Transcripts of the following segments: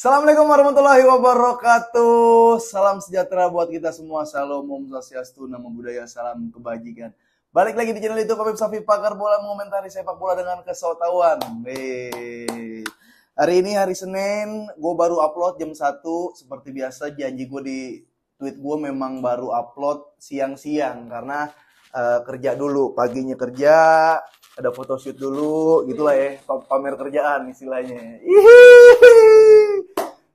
Assalamualaikum warahmatullahi wabarakatuh. Salam sejahtera buat kita semua. Salam Om Swastiastu, Namo Buddhaya, salam kebajikan. Balik lagi di channel itu Kami Safi Pakar Bola mengomentari sepak bola dengan kesotauan. Hari ini hari Senin, gue baru upload jam 1 seperti biasa janji gue di tweet gue memang baru upload siang-siang karena uh, kerja dulu, paginya kerja, ada photoshoot dulu, gitulah ya, pamer kerjaan istilahnya. Hihihi.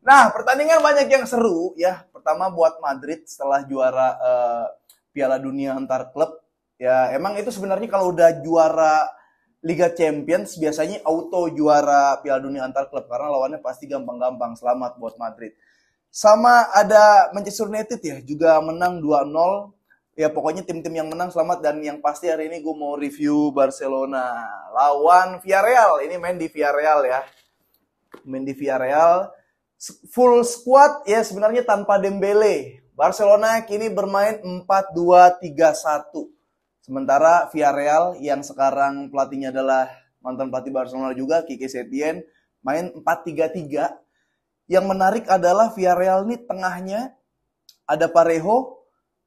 Nah, pertandingan banyak yang seru ya. Pertama buat Madrid setelah juara uh, Piala Dunia antar klub. Ya, emang itu sebenarnya kalau udah juara Liga Champions biasanya auto juara Piala Dunia antar klub karena lawannya pasti gampang-gampang. Selamat buat Madrid. Sama ada Manchester United ya, juga menang 2-0 ya pokoknya tim-tim yang menang selamat dan yang pasti hari ini gue mau review Barcelona lawan Villarreal ini main di Villarreal ya main di Villarreal full squad ya sebenarnya tanpa Dembele. Barcelona kini bermain 4-2-3-1. Sementara Villarreal yang sekarang pelatihnya adalah mantan pelatih Barcelona juga Kike Setien main 4-3-3. Yang menarik adalah Villarreal ini tengahnya ada Parejo,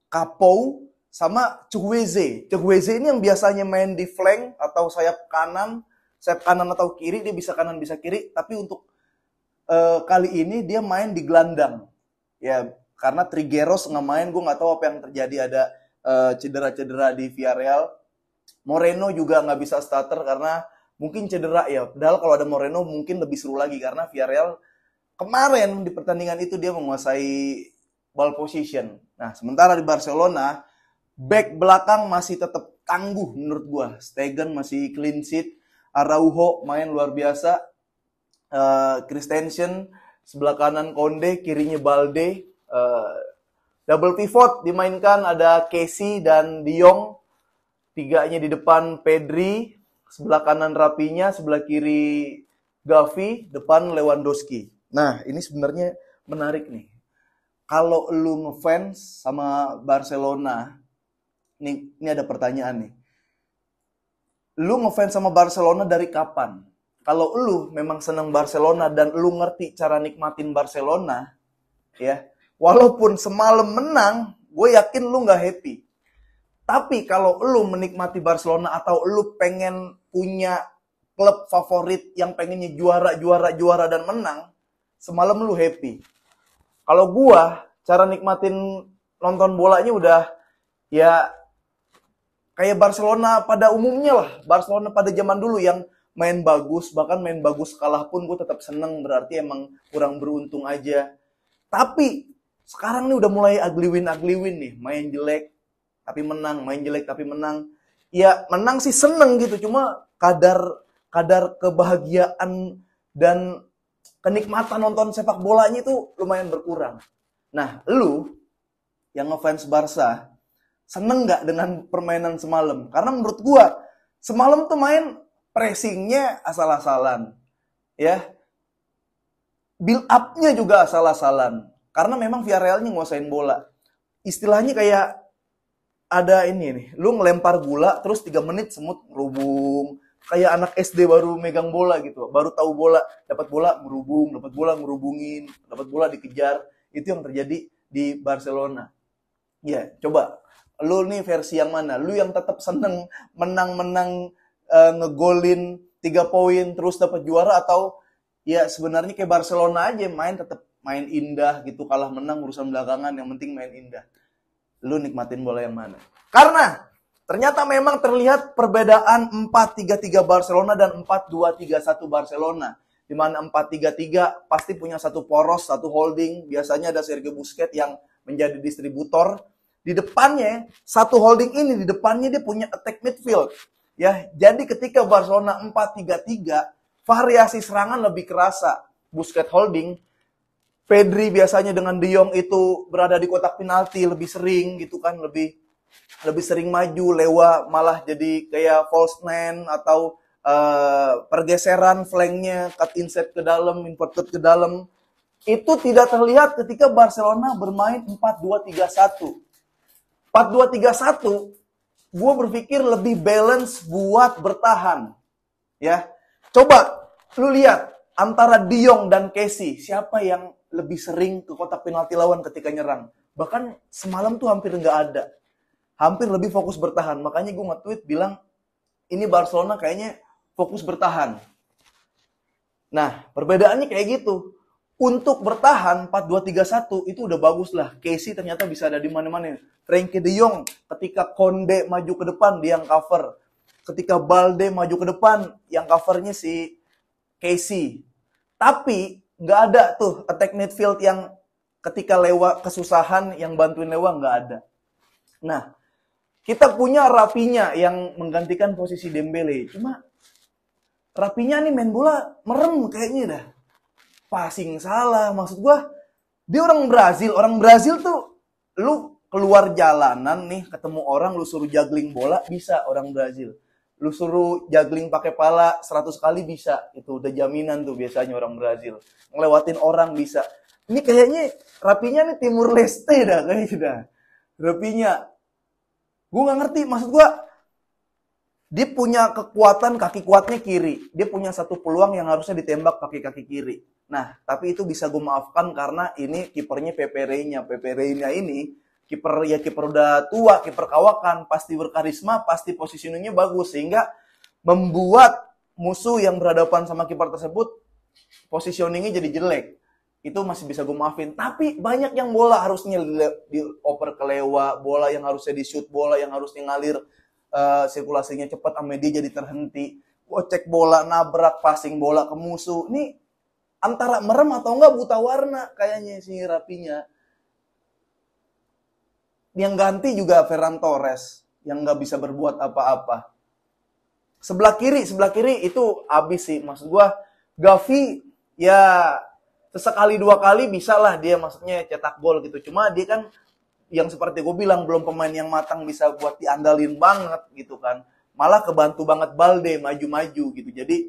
Kapou, sama Chukwueze. Chukwueze ini yang biasanya main di flank atau sayap kanan, sayap kanan atau kiri, dia bisa kanan bisa kiri. Tapi untuk uh, kali ini dia main di gelandang. Ya, karena Trigueros nggak main, gue nggak tahu apa yang terjadi ada eh, cedera-cedera uh, di Villarreal. Moreno juga nggak bisa starter karena mungkin cedera ya. Padahal kalau ada Moreno mungkin lebih seru lagi karena Villarreal kemarin di pertandingan itu dia menguasai ball position. Nah, sementara di Barcelona back belakang masih tetap tangguh menurut gue Stegen masih clean sheet, Araujo main luar biasa, uh, Christensen, sebelah kanan Konde, kirinya Balde, uh, double pivot dimainkan ada Casey dan Diong, tiganya di depan Pedri, sebelah kanan Rapinya, sebelah kiri Gavi, depan Lewandowski. Nah, ini sebenarnya menarik nih. Kalau lu ngefans sama Barcelona, nih, ini ada pertanyaan nih. Lu ngefans sama Barcelona dari kapan? kalau lu memang senang Barcelona dan lu ngerti cara nikmatin Barcelona, ya, walaupun semalam menang, gue yakin lu nggak happy. Tapi kalau lu menikmati Barcelona atau lu pengen punya klub favorit yang pengennya juara, juara, juara dan menang, semalam lu happy. Kalau gua cara nikmatin nonton bolanya udah ya kayak Barcelona pada umumnya lah, Barcelona pada zaman dulu yang main bagus bahkan main bagus kalah pun gue tetap seneng berarti emang kurang beruntung aja tapi sekarang nih udah mulai ugly win ugly win nih main jelek tapi menang main jelek tapi menang ya menang sih seneng gitu cuma kadar kadar kebahagiaan dan kenikmatan nonton sepak bolanya itu lumayan berkurang nah lu yang ngefans Barca seneng nggak dengan permainan semalam karena menurut gue semalam tuh main pressingnya asal-asalan ya build up-nya juga asal-asalan karena memang Villarrealnya nguasain bola istilahnya kayak ada ini nih lu ngelempar bola terus 3 menit semut merubung, kayak anak SD baru megang bola gitu baru tahu bola dapat bola merubung, dapat bola merubungin, dapat bola dikejar itu yang terjadi di Barcelona ya coba lu nih versi yang mana lu yang tetap seneng menang-menang uh, ngegolin tiga poin terus dapat juara atau ya sebenarnya kayak Barcelona aja main tetap main indah gitu kalah menang urusan belakangan yang penting main indah lu nikmatin bola yang mana karena ternyata memang terlihat perbedaan 4-3-3 Barcelona dan 4-2-3-1 Barcelona di mana 4-3-3 pasti punya satu poros, satu holding, biasanya ada Sergio Busquets yang menjadi distributor. Di depannya, satu holding ini di depannya dia punya attack midfield. Ya, jadi ketika Barcelona 4-3-3, variasi serangan lebih kerasa. Busquets holding, Pedri biasanya dengan De Jong itu berada di kotak penalti lebih sering gitu kan, lebih lebih sering maju, lewa malah jadi kayak false nine atau uh, pergeseran flanknya cut inside ke dalam, inverted ke dalam. Itu tidak terlihat ketika Barcelona bermain 4-2-3-1. 4-2-3-1 gue berpikir lebih balance buat bertahan. Ya, coba lu lihat antara Diong dan Casey, siapa yang lebih sering ke kotak penalti lawan ketika nyerang? Bahkan semalam tuh hampir nggak ada. Hampir lebih fokus bertahan. Makanya gue nge-tweet bilang, ini Barcelona kayaknya fokus bertahan. Nah, perbedaannya kayak gitu untuk bertahan 4-2-3-1 itu udah bagus lah. Casey ternyata bisa ada di mana-mana. Frankie De Jong ketika Konde maju ke depan dia yang cover. Ketika Balde maju ke depan yang covernya si Casey. Tapi nggak ada tuh attack midfield yang ketika lewat kesusahan yang bantuin lewat nggak ada. Nah, kita punya Rapinya yang menggantikan posisi Dembele. Cuma Rapinya nih main bola merem kayaknya dah passing salah. Maksud gue, dia orang Brazil. Orang Brazil tuh, lu keluar jalanan nih, ketemu orang, lu suruh juggling bola, bisa orang Brazil. Lu suruh juggling pakai pala 100 kali bisa. Itu udah jaminan tuh biasanya orang Brazil. Ngelewatin orang bisa. Ini kayaknya rapinya nih Timur Leste dah kayaknya dah. Rapinya. Gue gak ngerti, maksud gue dia punya kekuatan kaki kuatnya kiri. Dia punya satu peluang yang harusnya ditembak kaki kaki kiri. Nah, tapi itu bisa gue maafkan karena ini kipernya Pepe-nya. Pepe-nya ini kiper ya kiper udah tua, kiper kawakan, pasti berkarisma, pasti positioningnya bagus sehingga membuat musuh yang berhadapan sama kiper tersebut positioningnya jadi jelek. Itu masih bisa gue maafin. Tapi banyak yang bola harusnya dioper kelewa, bola yang harusnya di shoot, bola yang harusnya ngalir uh, sirkulasinya cepat sama dia jadi terhenti cek bola nabrak passing bola ke musuh ini antara merem atau enggak buta warna kayaknya si rapinya yang ganti juga Ferran Torres yang nggak bisa berbuat apa-apa sebelah kiri sebelah kiri itu abis sih maksud gue Gavi ya sesekali dua kali bisa lah dia maksudnya cetak gol gitu cuma dia kan yang seperti gue bilang belum pemain yang matang bisa buat diandalin banget gitu kan malah kebantu banget Balde maju-maju gitu jadi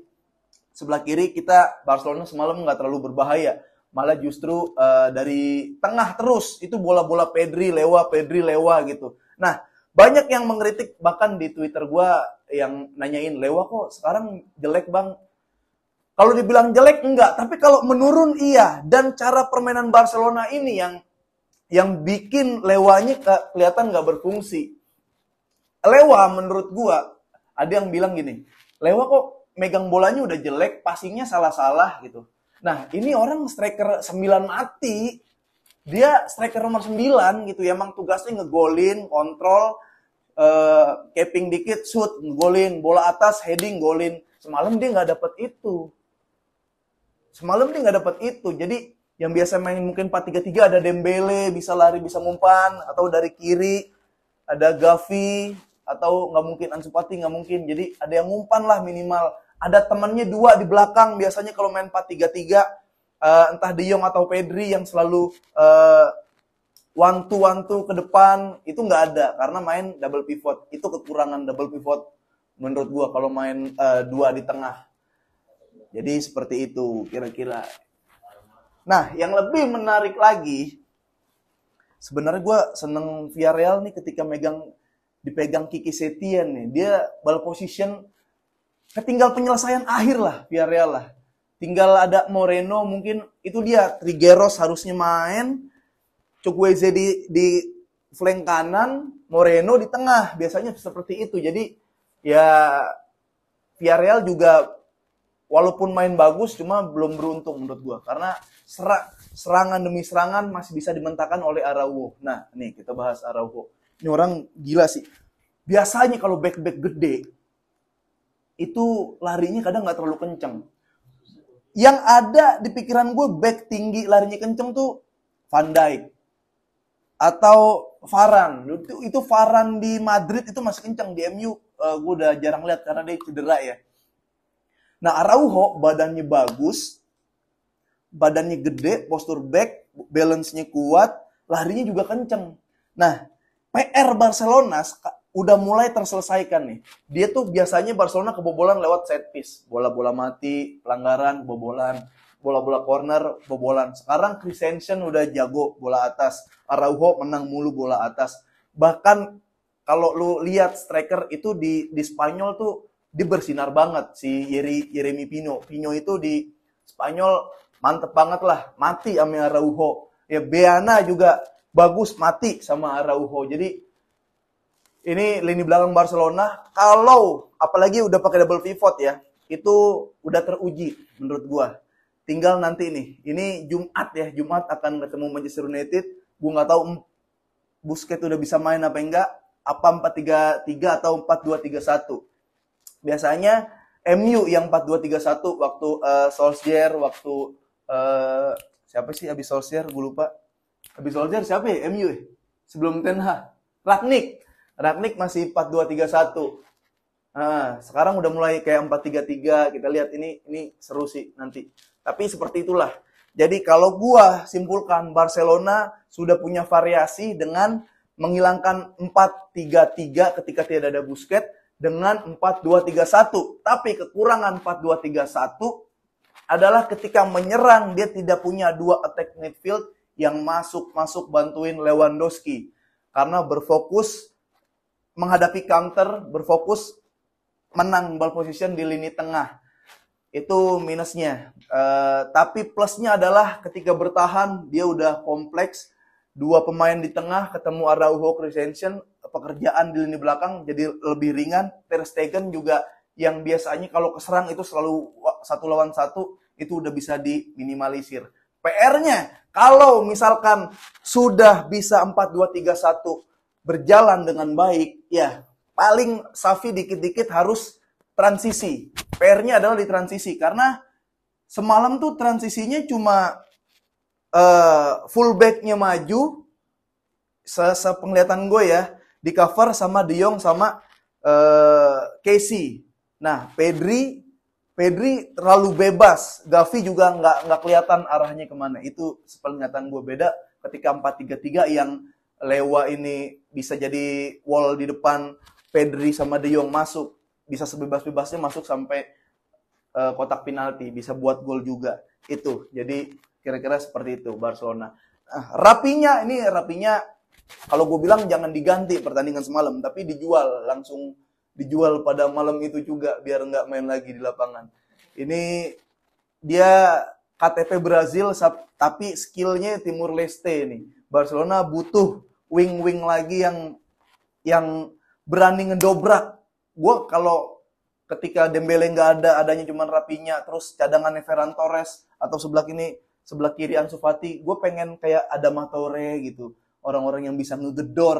sebelah kiri kita Barcelona semalam nggak terlalu berbahaya malah justru uh, dari tengah terus itu bola-bola Pedri lewa Pedri lewa gitu nah banyak yang mengkritik bahkan di Twitter gue yang nanyain lewa kok sekarang jelek bang kalau dibilang jelek enggak tapi kalau menurun iya dan cara permainan Barcelona ini yang yang bikin lewanya kelihatan nggak berfungsi. Lewa menurut gua ada yang bilang gini, lewa kok megang bolanya udah jelek, passingnya salah-salah gitu. Nah ini orang striker 9 mati, dia striker nomor 9 gitu, ya, emang tugasnya ngegolin, kontrol, uh, capping dikit, shoot, ngegolin, bola atas, heading, golin. Semalam dia nggak dapet itu. Semalam dia nggak dapet itu, jadi yang biasa main mungkin 4-3-3 ada Dembele bisa lari bisa ngumpan atau dari kiri ada Gavi atau nggak mungkin Ansu Fati nggak mungkin jadi ada yang ngumpan lah minimal ada temannya dua di belakang biasanya kalau main 4-3-3 eh, entah De Jong atau Pedri yang selalu uh, one to one to ke depan itu nggak ada karena main double pivot itu kekurangan double pivot menurut gua kalau main eh, dua di tengah jadi seperti itu kira-kira Nah, yang lebih menarik lagi, sebenarnya gue seneng Villarreal nih ketika megang dipegang Kiki Setien nih. Dia ball position ketinggal penyelesaian akhir lah Villarreal lah. Tinggal ada Moreno mungkin itu dia Trigueros harusnya main. Chukwueze di, di flank kanan, Moreno di tengah. Biasanya seperti itu. Jadi ya Villarreal juga walaupun main bagus cuma belum beruntung menurut gua karena serak serangan demi serangan masih bisa dimentahkan oleh Araujo. Nah, nih kita bahas Araujo. Ini orang gila sih. Biasanya kalau back back gede itu larinya kadang nggak terlalu kenceng. Yang ada di pikiran gue back tinggi larinya kenceng tuh Van Dijk atau Varan. Itu, itu Varan di Madrid itu masih kenceng di MU. Uh, eh, gue udah jarang lihat karena dia cedera ya Nah, Araujo badannya bagus, badannya gede, postur back, balance-nya kuat, larinya juga kenceng. Nah, PR Barcelona udah mulai terselesaikan nih. Dia tuh biasanya Barcelona kebobolan lewat set piece, bola-bola mati, pelanggaran, kebobolan, bola-bola corner, kebobolan. Sekarang Christensen udah jago bola atas, Araujo menang mulu bola atas. Bahkan kalau lu lihat striker itu di di Spanyol tuh dia bersinar banget si Yeri Yeremi Pino. Pino itu di Spanyol mantep banget lah, mati sama Araujo. Ya Beana juga bagus mati sama Araujo. Jadi ini lini belakang Barcelona kalau apalagi udah pakai double pivot ya, itu udah teruji menurut gua. Tinggal nanti nih, ini Jumat ya, Jumat akan ketemu Manchester United. Gua nggak tahu Busquets udah bisa main apa enggak, apa 4-3-3 atau 4-2-3-1 biasanya MU yang 4231 waktu uh, Solskjaer waktu uh, siapa sih abis Solskjaer gue lupa abis Solskjaer siapa ya MU ya? sebelum Ten Hag Ragnik Ragnik masih 4231 Nah, sekarang udah mulai kayak 433 kita lihat ini ini seru sih nanti tapi seperti itulah jadi kalau gua simpulkan Barcelona sudah punya variasi dengan menghilangkan 433 ketika tidak ada Busquets dengan 4231. Tapi kekurangan 4231 adalah ketika menyerang dia tidak punya dua attack midfield yang masuk-masuk bantuin Lewandowski. Karena berfokus menghadapi counter, berfokus menang ball position di lini tengah. Itu minusnya. Uh, tapi plusnya adalah ketika bertahan dia udah kompleks. Dua pemain di tengah ketemu Araujo Crescension, pekerjaan di lini belakang jadi lebih ringan. Ter Stegen juga yang biasanya kalau keserang itu selalu satu lawan satu itu udah bisa diminimalisir. PR-nya kalau misalkan sudah bisa 4 2 3 1 berjalan dengan baik ya paling Safi dikit-dikit harus transisi. PR-nya adalah di transisi karena semalam tuh transisinya cuma uh, fullbacknya maju se sepenglihatan gue ya di cover sama De Jong sama uh, Casey. Nah, Pedri Pedri terlalu bebas. Gavi juga nggak nggak kelihatan arahnya kemana. Itu sepengetahuan gue beda ketika 4-3-3 yang Lewa ini bisa jadi wall di depan Pedri sama De Jong masuk. Bisa sebebas-bebasnya masuk sampai uh, kotak penalti. Bisa buat gol juga. Itu. Jadi kira-kira seperti itu Barcelona. Nah, rapinya ini rapinya kalau gue bilang jangan diganti pertandingan semalam, tapi dijual langsung dijual pada malam itu juga biar nggak main lagi di lapangan. Ini dia KTP Brazil tapi skillnya Timur Leste nih. Barcelona butuh wing-wing lagi yang yang berani ngedobrak. Gue kalau ketika Dembele nggak ada, adanya cuma rapinya, terus cadangan Ferran Torres atau sebelah ini sebelah kiri Ansu Fati, gue pengen kayak ada Matore gitu orang-orang yang bisa menutup door.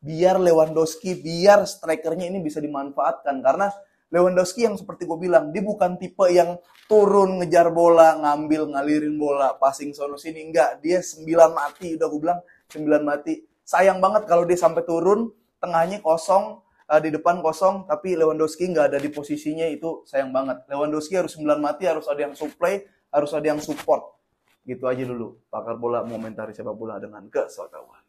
Biar Lewandowski, biar strikernya ini bisa dimanfaatkan. Karena Lewandowski yang seperti gue bilang, dia bukan tipe yang turun ngejar bola, ngambil, ngalirin bola, passing sono sini. Enggak, dia sembilan mati. Udah gue bilang, sembilan mati. Sayang banget kalau dia sampai turun, tengahnya kosong, eh, di depan kosong tapi Lewandowski nggak ada di posisinya itu sayang banget. Lewandowski harus sembilan mati, harus ada yang supply, harus ada yang support. Gitu aja dulu. Pakar bola momentari sepak bola dengan kesotawan.